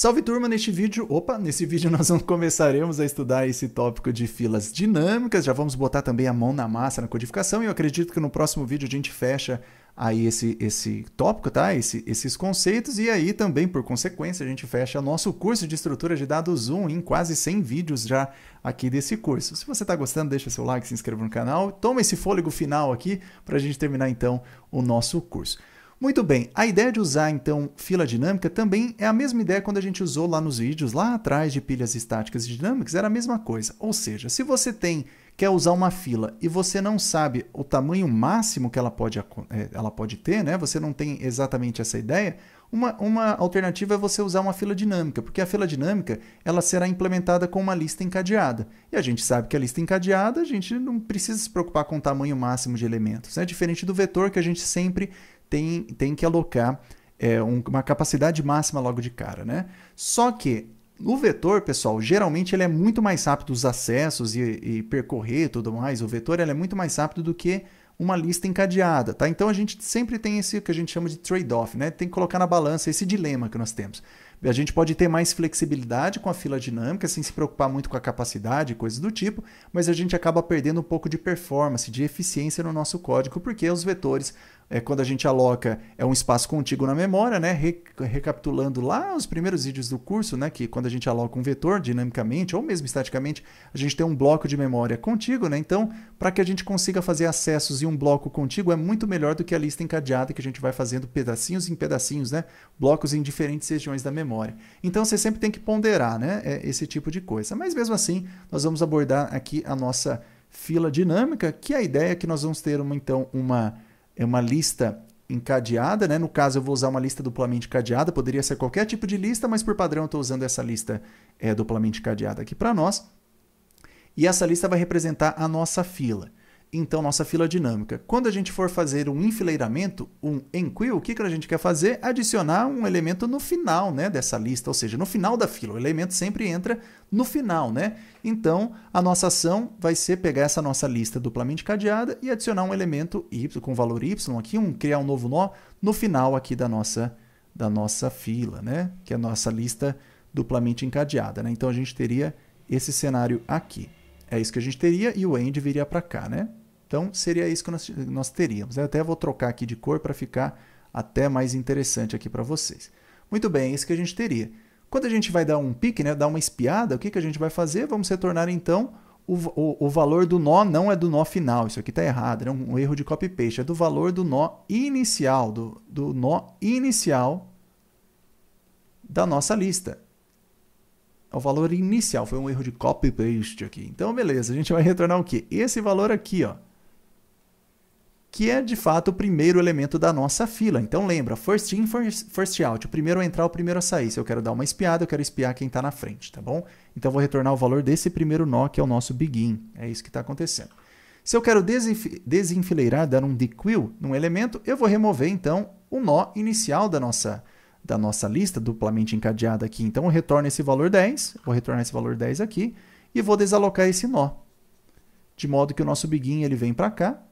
Salve turma, neste vídeo, opa, nesse vídeo nós vamos, começaremos a estudar esse tópico de filas dinâmicas, já vamos botar também a mão na massa na codificação e eu acredito que no próximo vídeo a gente fecha aí esse, esse tópico, tá? Esse, esses conceitos, e aí também, por consequência, a gente fecha nosso curso de estrutura de dados 1 em quase 100 vídeos já aqui desse curso. Se você está gostando, deixa seu like, se inscreva no canal, toma esse fôlego final aqui para a gente terminar então o nosso curso. Muito bem, a ideia de usar então fila dinâmica também é a mesma ideia quando a gente usou lá nos vídeos lá atrás de pilhas estáticas e dinâmicas, era a mesma coisa. Ou seja, se você tem quer usar uma fila e você não sabe o tamanho máximo que ela pode, eh, ela pode ter, né? você não tem exatamente essa ideia, uma, uma alternativa é você usar uma fila dinâmica, porque a fila dinâmica ela será implementada com uma lista encadeada. E a gente sabe que a lista encadeada, a gente não precisa se preocupar com o tamanho máximo de elementos. É né? diferente do vetor que a gente sempre tem, tem que alocar é, um, uma capacidade máxima logo de cara, né? Só que o vetor, pessoal, geralmente ele é muito mais rápido os acessos e, e percorrer tudo mais. O vetor ele é muito mais rápido do que uma lista encadeada, tá? Então a gente sempre tem esse que a gente chama de trade-off, né? Tem que colocar na balança esse dilema que nós temos. A gente pode ter mais flexibilidade com a fila dinâmica, sem se preocupar muito com a capacidade, coisas do tipo, mas a gente acaba perdendo um pouco de performance, de eficiência no nosso código, porque os vetores é, quando a gente aloca, é um espaço contíguo na memória, né? Re recapitulando lá os primeiros vídeos do curso, né? Que quando a gente aloca um vetor dinamicamente ou mesmo estaticamente, a gente tem um bloco de memória contíguo, né? Então, para que a gente consiga fazer acessos em um bloco contíguo, é muito melhor do que a lista encadeada que a gente vai fazendo pedacinhos em pedacinhos, né? Blocos em diferentes regiões da memória. Então, você sempre tem que ponderar, né? É, esse tipo de coisa. Mas mesmo assim, nós vamos abordar aqui a nossa fila dinâmica, que a ideia é que nós vamos ter uma, então, uma é uma lista encadeada, né? No caso, eu vou usar uma lista duplamente encadeada. poderia ser qualquer tipo de lista, mas por padrão eu estou usando essa lista é, duplamente encadeada aqui para nós. E essa lista vai representar a nossa fila então nossa fila dinâmica. Quando a gente for fazer um enfileiramento, um enqueue, o que, que a gente quer fazer? Adicionar um elemento no final né, dessa lista, ou seja, no final da fila. O elemento sempre entra no final, né? Então, a nossa ação vai ser pegar essa nossa lista duplamente cadeada e adicionar um elemento y com valor y aqui, um, criar um novo nó no final aqui da nossa, da nossa fila, né? Que é a nossa lista duplamente encadeada, né? Então, a gente teria esse cenário aqui. É isso que a gente teria e o end viria para cá, né? Então, seria isso que nós, nós teríamos. Eu até vou trocar aqui de cor para ficar até mais interessante aqui para vocês. Muito bem, é isso que a gente teria. Quando a gente vai dar um pique, né, dar uma espiada, o que, que a gente vai fazer? Vamos retornar, então, o, o, o valor do nó não é do nó final. Isso aqui está errado, é né? um, um, erro de copy-paste. É do valor do nó inicial, do, do nó inicial da nossa lista. É o valor inicial, foi um erro de copy-paste aqui. Então, beleza, a gente vai retornar o quê? Esse valor aqui, ó que é de fato o primeiro elemento da nossa fila. Então lembra, first in, first, out. O primeiro a entrar, o primeiro a sair. Se eu quero dar uma espiada, eu quero espiar quem está na frente, tá bom? Então vou retornar o valor desse primeiro nó, que é o nosso begin. É isso que está acontecendo. Se eu quero desenfileirar, dar um dequeue, num elemento, eu vou remover então o nó inicial da nossa, da nossa lista, duplamente encadeada aqui. Então eu retorno esse valor 10, vou retornar esse valor 10 aqui, e vou desalocar esse nó. De modo que o nosso begin ele vem para cá,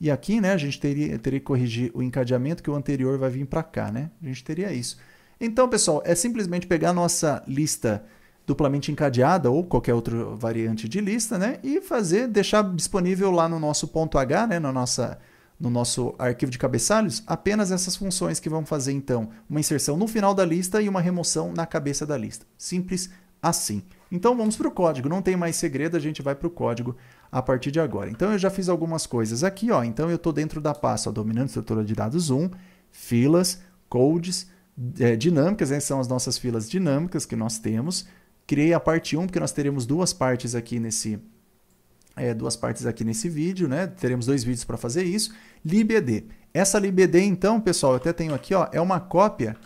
e aqui, né, a gente teria, teria que corrigir o encadeamento que o anterior vai vir para cá, né? A gente teria isso. Então, pessoal, é simplesmente pegar a nossa lista duplamente encadeada ou qualquer outra variante de lista, né? E fazer, deixar disponível lá no nosso ponto .h, né? Na nossa, no nosso arquivo de cabeçalhos, apenas essas funções que vão fazer, então, uma inserção no final da lista e uma remoção na cabeça da lista. Simples assim. Então, vamos para o código. Não tem mais segredo, a gente vai para o código a partir de agora. Então eu já fiz algumas coisas aqui, ó. Então eu estou dentro da pasta dominante estrutura de dados 1, filas, codes, é, dinâmicas, essas né? são as nossas filas dinâmicas que nós temos. Criei a parte 1, porque nós teremos duas partes aqui nesse, é, duas partes aqui nesse vídeo, né? Teremos dois vídeos para fazer isso. LibED. Essa LibED, então, pessoal, eu até tenho aqui, ó, é uma cópia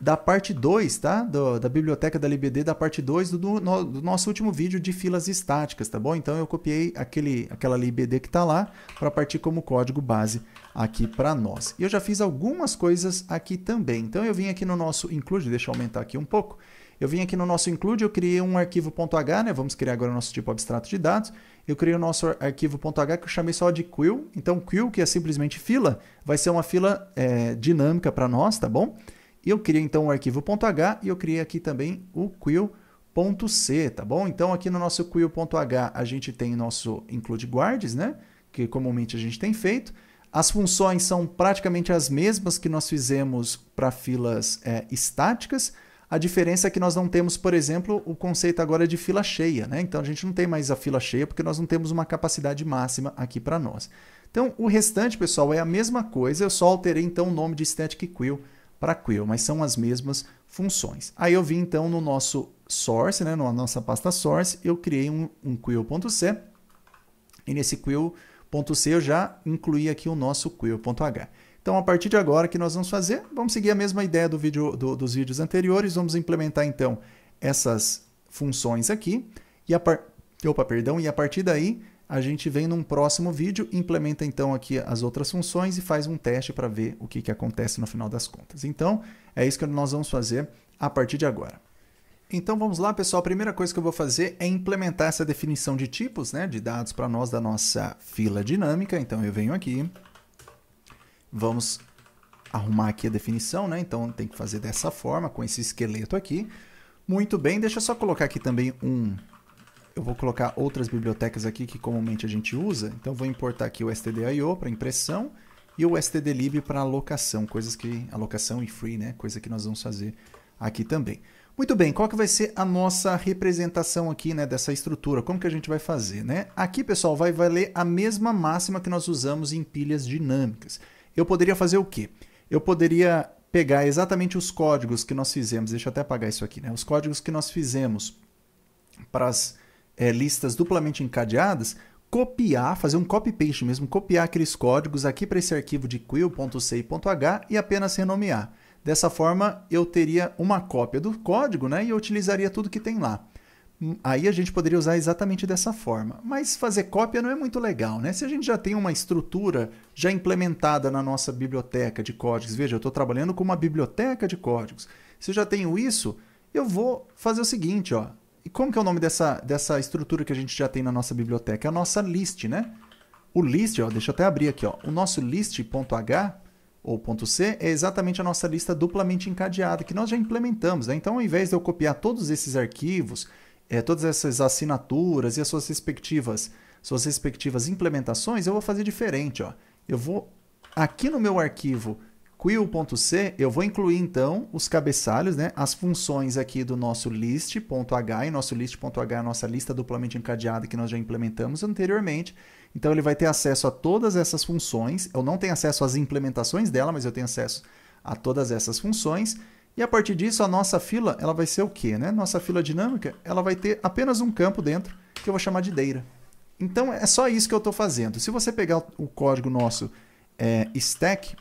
da parte 2, tá? Do, da biblioteca da LBD, da parte 2 do, do, no, do, nosso último vídeo de filas estáticas, tá bom? Então eu copiei aquele, aquela LBD que está lá para partir como código base aqui para nós. E eu já fiz algumas coisas aqui também. Então eu vim aqui no nosso include, deixa eu aumentar aqui um pouco. Eu vim aqui no nosso include, eu criei um arquivo .h, né? Vamos criar agora o nosso tipo abstrato de dados. Eu criei o nosso arquivo .h que eu chamei só de quill. Então quill, que é simplesmente fila, vai ser uma fila é, dinâmica para nós, tá bom? Eu criei então o arquivo .h e eu criei aqui também o quill.c, tá bom? Então aqui no nosso quill.h a gente tem nosso include guards, né? Que comumente a gente tem feito. As funções são praticamente as mesmas que nós fizemos para filas é, estáticas. A diferença é que nós não temos, por exemplo, o conceito agora de fila cheia, né? Então a gente não tem mais a fila cheia porque nós não temos uma capacidade máxima aqui para nós. Então o restante, pessoal, é a mesma coisa, eu só alterei então o nome de static quill para Query, mas são as mesmas funções. Aí eu vim então no nosso source, né, na nossa pasta source, eu criei um, um quill.c e nesse quill.c eu já incluí aqui o nosso quill.h. Então, a partir de agora, o que nós vamos fazer? Vamos seguir a mesma ideia do vídeo, do, dos vídeos anteriores, vamos implementar então essas funções aqui e a, par... Opa, perdão, e a partir daí a gente vem num próximo vídeo, implementa então aqui as outras funções e faz um teste para ver o que, que acontece no final das contas. Então, é isso que nós vamos fazer a partir de agora. Então vamos lá, pessoal. A primeira coisa que eu vou fazer é implementar essa definição de tipos né, de dados para nós da nossa fila dinâmica. Então eu venho aqui, vamos arrumar aqui a definição, né? Então tem que fazer dessa forma, com esse esqueleto aqui. Muito bem, deixa eu só colocar aqui também um eu vou colocar outras bibliotecas aqui que comumente a gente usa. Então vou importar aqui o stdio para impressão e o stdlib para alocação, coisas que alocação e free, né? Coisa que nós vamos fazer aqui também. Muito bem, qual que vai ser a nossa representação aqui, né, dessa estrutura? Como que a gente vai fazer, né? Aqui, pessoal, vai valer a mesma máxima que nós usamos em pilhas dinâmicas. Eu poderia fazer o quê? Eu poderia pegar exatamente os códigos que nós fizemos, deixa eu até apagar isso aqui, né? Os códigos que nós fizemos para as é, listas duplamente encadeadas, copiar, fazer um copy-paste mesmo, copiar aqueles códigos aqui para esse arquivo de quill.ci.h e apenas renomear. Dessa forma, eu teria uma cópia do código né, e eu utilizaria tudo que tem lá. Hum, aí a gente poderia usar exatamente dessa forma. Mas fazer cópia não é muito legal, né? Se a gente já tem uma estrutura já implementada na nossa biblioteca de códigos, veja, eu estou trabalhando com uma biblioteca de códigos. Se eu já tenho isso, eu vou fazer o seguinte, ó, e como que é o nome dessa, dessa estrutura que a gente já tem na nossa biblioteca? É a nossa list, né? O list, ó, deixa eu até abrir aqui, ó. O nosso list.h ou ponto .c é exatamente a nossa lista duplamente encadeada que nós já implementamos. Né? Então, ao invés de eu copiar todos esses arquivos, é, todas essas assinaturas e as suas respectivas, suas respectivas implementações, eu vou fazer diferente. Ó. Eu vou aqui no meu arquivo Quill.c, eu vou incluir então os cabeçalhos, né? as funções aqui do nosso list.h, e nosso list.h é a nossa lista duplamente encadeada que nós já implementamos anteriormente. Então ele vai ter acesso a todas essas funções, eu não tenho acesso às implementações dela, mas eu tenho acesso a todas essas funções. E a partir disso, a nossa fila ela vai ser o quê? Né? Nossa fila dinâmica ela vai ter apenas um campo dentro, que eu vou chamar de data. Então é só isso que eu estou fazendo. Se você pegar o código nosso é, stack,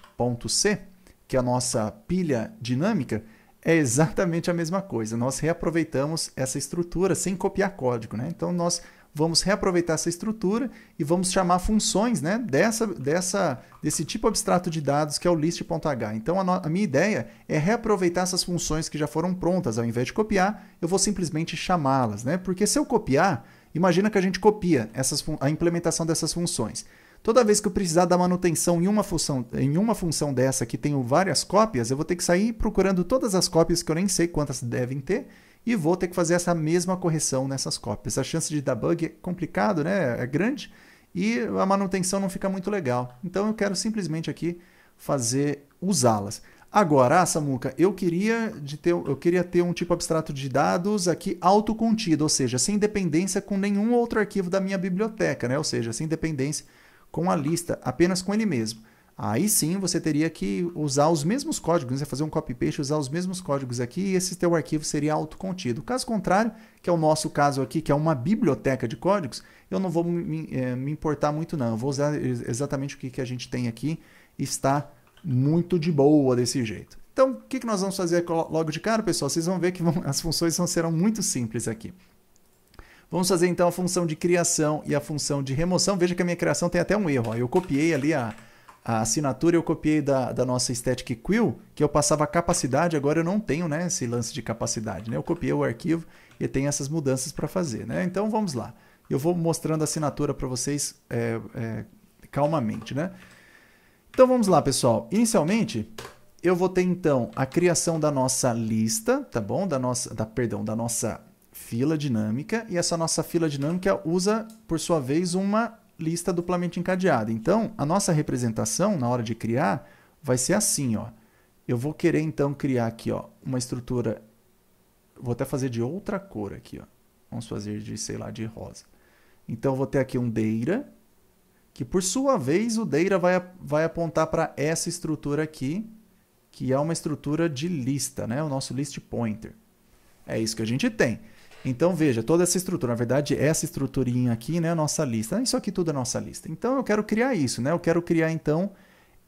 C, que é a nossa pilha dinâmica, é exatamente a mesma coisa. Nós reaproveitamos essa estrutura sem copiar código. Né? Então, nós vamos reaproveitar essa estrutura e vamos chamar funções né, dessa, dessa, desse tipo abstrato de dados que é o list.h. Então, a, no, a minha ideia é reaproveitar essas funções que já foram prontas. Ao invés de copiar, eu vou simplesmente chamá-las. Né? Porque se eu copiar, imagina que a gente copia essas, a implementação dessas funções. Toda vez que eu precisar da manutenção em uma função, em uma função dessa que tenho várias cópias, eu vou ter que sair procurando todas as cópias que eu nem sei quantas devem ter e vou ter que fazer essa mesma correção nessas cópias. A chance de dar bug é complicado, né? É grande e a manutenção não fica muito legal. Então eu quero simplesmente aqui fazer usá-las. Agora, ah, Samuca, eu queria, de ter, eu queria ter um tipo abstrato de dados aqui autocontido, ou seja, sem dependência com nenhum outro arquivo da minha biblioteca, né? Ou seja, sem dependência com a lista, apenas com ele mesmo. Aí sim você teria que usar os mesmos códigos, né? fazer um copy-paste, usar os mesmos códigos aqui e esse teu arquivo seria autocontido. Caso contrário, que é o nosso caso aqui, que é uma biblioteca de códigos, eu não vou me, é, me importar muito não. Eu vou usar exatamente o que, que a gente tem aqui está muito de boa desse jeito. Então, o que, que nós vamos fazer logo de cara, pessoal? Vocês vão ver que vão, as funções vão, serão muito simples aqui. Vamos fazer então a função de criação e a função de remoção. Veja que a minha criação tem até um erro. Ó. Eu copiei ali a, a assinatura, eu copiei da, da nossa Static Quill, que eu passava capacidade, agora eu não tenho né, esse lance de capacidade. Né? Eu copiei o arquivo e tem essas mudanças para fazer. Né? Então vamos lá. Eu vou mostrando a assinatura para vocês é, é, calmamente. Né? Então vamos lá, pessoal. Inicialmente, eu vou ter então a criação da nossa lista, tá bom? Da nossa, da, perdão, da nossa fila dinâmica e essa nossa fila dinâmica usa, por sua vez, uma lista duplamente encadeada. Então, a nossa representação na hora de criar vai ser assim, ó. Eu vou querer então criar aqui, ó, uma estrutura vou até fazer de outra cor aqui, ó. Vamos fazer de, sei lá, de rosa. Então, eu vou ter aqui um Deira, que por sua vez o Deira vai, vai apontar para essa estrutura aqui, que é uma estrutura de lista, né? O nosso list pointer. É isso que a gente tem. Então, veja, toda essa estrutura, na verdade, essa estruturinha aqui, né, a nossa lista. Isso aqui tudo é nossa lista. Então, eu quero criar isso, né? Eu quero criar, então,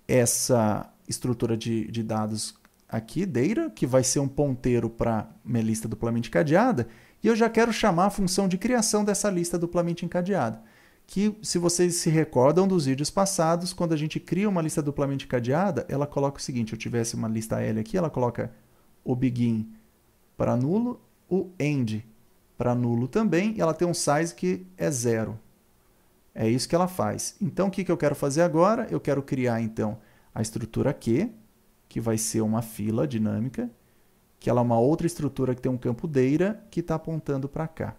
essa estrutura de, de dados aqui, data, que vai ser um ponteiro para minha lista duplamente encadeada, e eu já quero chamar a função de criação dessa lista duplamente encadeada. Que, se vocês se recordam dos vídeos passados, quando a gente cria uma lista duplamente encadeada, ela coloca o seguinte, eu tivesse uma lista L aqui, ela coloca o begin para nulo, o end para nulo também, e ela tem um size que é zero. É isso que ela faz. Então, o que, que eu quero fazer agora? Eu quero criar, então, a estrutura Q, que vai ser uma fila dinâmica, que ela é uma outra estrutura que tem um campo Deira que está apontando para cá.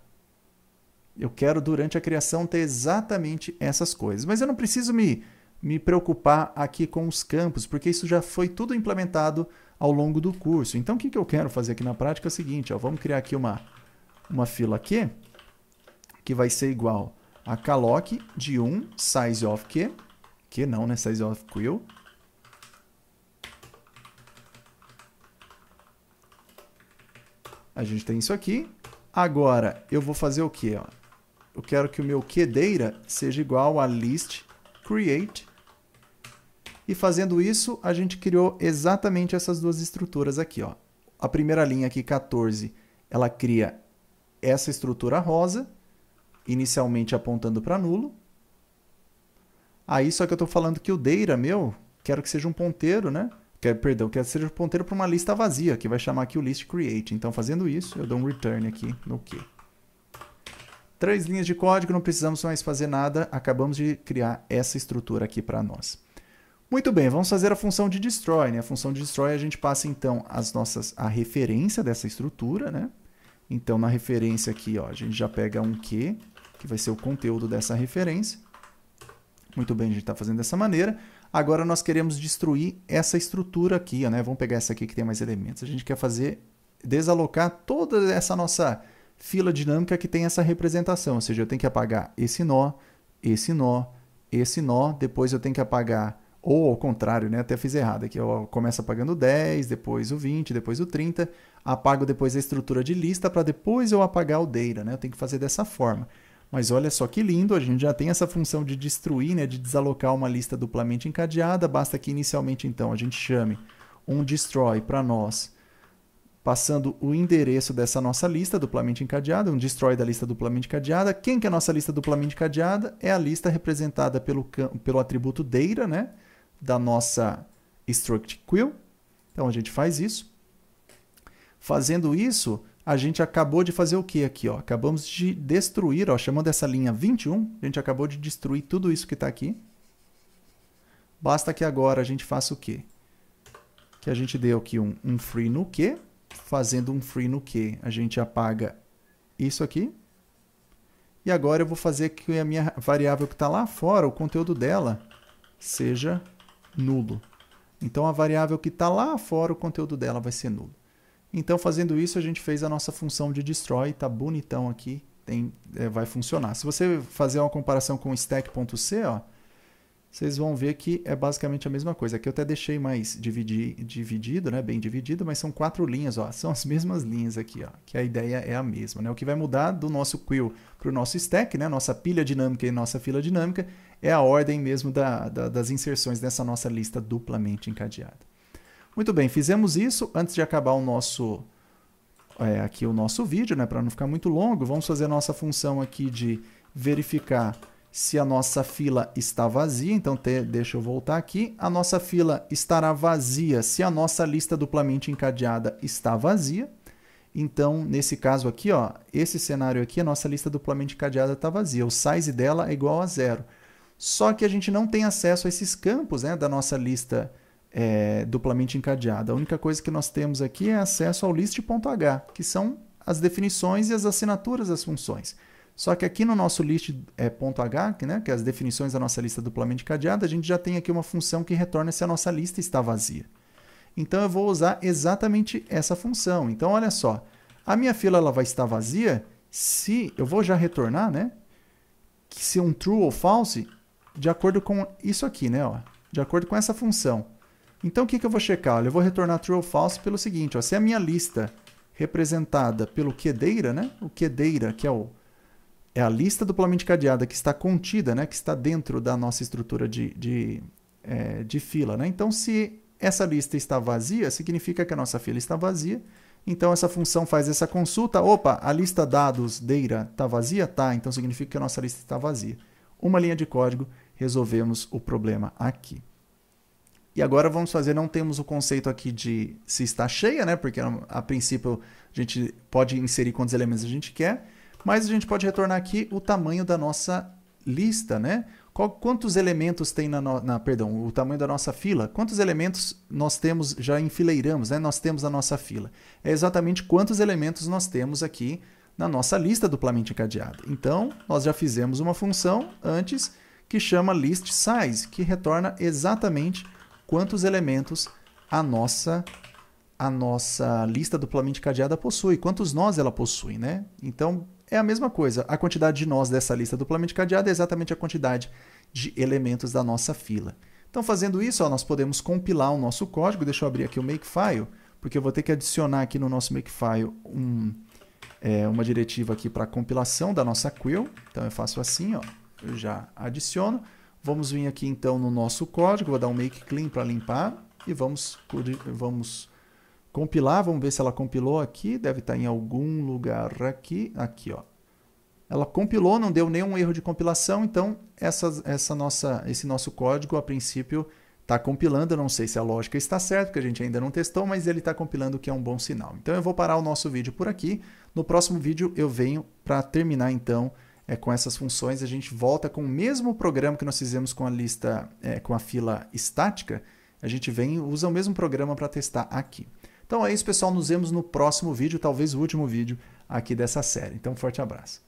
Eu quero, durante a criação, ter exatamente essas coisas. Mas eu não preciso me, me preocupar aqui com os campos, porque isso já foi tudo implementado ao longo do curso. Então, o que, que eu quero fazer aqui na prática é o seguinte, ó, vamos criar aqui uma uma fila aqui que vai ser igual a calloc de 1 size of que, que não, né? Size of quill. A gente tem isso aqui. Agora, eu vou fazer o quê? Ó? Eu quero que o meu quedeira seja igual a list create. E fazendo isso, a gente criou exatamente essas duas estruturas aqui. Ó. A primeira linha aqui, 14, ela cria essa estrutura rosa, inicialmente apontando para nulo. Aí só que eu estou falando que o Deira, meu, quero que seja um ponteiro, né? quer perdão, quero que seja um ponteiro para uma lista vazia, que vai chamar aqui o list create. Então, fazendo isso, eu dou um return aqui no que. Três linhas de código, não precisamos mais fazer nada, acabamos de criar essa estrutura aqui para nós. Muito bem, vamos fazer a função de destroy. Né? A função de destroy a gente passa então as nossas a referência dessa estrutura, né? Então, na referência aqui, ó, a gente já pega um Q, que vai ser o conteúdo dessa referência. Muito bem, a gente está fazendo dessa maneira. Agora, nós queremos destruir essa estrutura aqui. Ó, né? Vamos pegar essa aqui que tem mais elementos. A gente quer fazer desalocar toda essa nossa fila dinâmica que tem essa representação. Ou seja, eu tenho que apagar esse nó, esse nó, esse nó. Depois eu tenho que apagar ou ao contrário, né? Até fiz errado aqui. É Começa apagando 10, depois o 20, depois o 30. Apago depois a estrutura de lista para depois eu apagar o data, né? Eu tenho que fazer dessa forma. Mas olha só que lindo, a gente já tem essa função de destruir, né? De desalocar uma lista duplamente encadeada. Basta que inicialmente, então, a gente chame um destroy para nós passando o endereço dessa nossa lista duplamente encadeada, um destroy da lista duplamente encadeada. Quem que é a nossa lista duplamente encadeada? É a lista representada pelo, pelo atributo data, né? da nossa struct queue. Então a gente faz isso. Fazendo isso, a gente acabou de fazer o que aqui? Ó? Acabamos de destruir, ó, chamando essa linha 21, a gente acabou de destruir tudo isso que está aqui. Basta que agora a gente faça o quê? Que a gente deu aqui um, um free no que. Fazendo um free no que, a gente apaga isso aqui. E agora eu vou fazer que a minha variável que está lá fora, o conteúdo dela, seja nulo. Então a variável que está lá fora, o conteúdo dela vai ser nulo. Então fazendo isso, a gente fez a nossa função de destroy, está bonitão aqui, tem, é, vai funcionar. Se você fazer uma comparação com stack.c, ó, vocês vão ver que é basicamente a mesma coisa. Aqui eu até deixei mais dividi dividido, né? bem dividido, mas são quatro linhas, ó. são as mesmas linhas aqui, ó, que a ideia é a mesma. Né? O que vai mudar do nosso quill para o nosso stack, né? nossa pilha dinâmica e nossa fila dinâmica, é a ordem mesmo da, da, das inserções dessa nossa lista duplamente encadeada. Muito bem, fizemos isso. Antes de acabar o nosso, é, aqui o nosso vídeo, né? para não ficar muito longo, vamos fazer a nossa função aqui de verificar se a nossa fila está vazia, então te, deixa eu voltar aqui. A nossa fila estará vazia se a nossa lista duplamente encadeada está vazia. Então, nesse caso aqui, ó, esse cenário aqui, a nossa lista duplamente encadeada está vazia. O size dela é igual a zero. Só que a gente não tem acesso a esses campos né, da nossa lista é, duplamente encadeada. A única coisa que nós temos aqui é acesso ao list.h, que são as definições e as assinaturas das funções. Só que aqui no nosso list.h, é, né, que é as definições da nossa lista duplamente cadeada, a gente já tem aqui uma função que retorna se a nossa lista está vazia. Então eu vou usar exatamente essa função. Então olha só, a minha fila ela vai estar vazia se eu vou já retornar, né? Que se um true ou false, de acordo com isso aqui, né? Ó, de acordo com essa função. Então o que, que eu vou checar? eu vou retornar true ou false pelo seguinte, ó, se a minha lista representada pelo quedeira, né? O quedeira, que é o é a lista duplamente cadeada que está contida, né, que está dentro da nossa estrutura de, de, é, de fila. Né? Então, se essa lista está vazia, significa que a nossa fila está vazia. Então, essa função faz essa consulta. Opa, a lista dados Deira está vazia? Tá, então significa que a nossa lista está vazia. Uma linha de código, resolvemos o problema aqui. E agora vamos fazer, não temos o conceito aqui de se está cheia, né? Porque a princípio a gente pode inserir quantos elementos a gente quer. Mas a gente pode retornar aqui o tamanho da nossa lista, né? Qual, quantos elementos tem na, no, na, Perdão, o tamanho da nossa fila? Quantos elementos nós temos, já enfileiramos, né? Nós temos na nossa fila. É exatamente quantos elementos nós temos aqui na nossa lista duplamente encadeada. Então, nós já fizemos uma função antes que chama list size, que retorna exatamente quantos elementos a nossa a nossa lista duplamente encadeada possui, quantos nós ela possui, né? Então, é a mesma coisa. A quantidade de nós dessa lista duplamente cadeada é exatamente a quantidade de elementos da nossa fila. Então, fazendo isso, ó, nós podemos compilar o nosso código. Deixa eu abrir aqui o makefile, porque eu vou ter que adicionar aqui no nosso makefile um, é, uma diretiva aqui para compilação da nossa quill. Então, eu faço assim, ó, eu já adiciono. Vamos vir aqui, então, no nosso código. Vou dar um make clean para limpar e vamos, vamos compilar, vamos ver se ela compilou aqui, deve estar tá em algum lugar aqui, aqui ó. Ela compilou, não deu nenhum erro de compilação, então essa, essa nossa, esse nosso código, a princípio, está compilando, eu não sei se a lógica está certa, porque a gente ainda não testou, mas ele está compilando, o que é um bom sinal. Então eu vou parar o nosso vídeo por aqui, no próximo vídeo eu venho para terminar então é, com essas funções, a gente volta com o mesmo programa que nós fizemos com a lista, é, com a fila estática, a gente vem usa o mesmo programa para testar aqui. Então é isso, pessoal. Nos vemos no próximo vídeo, talvez o último vídeo aqui dessa série. Então, um forte abraço.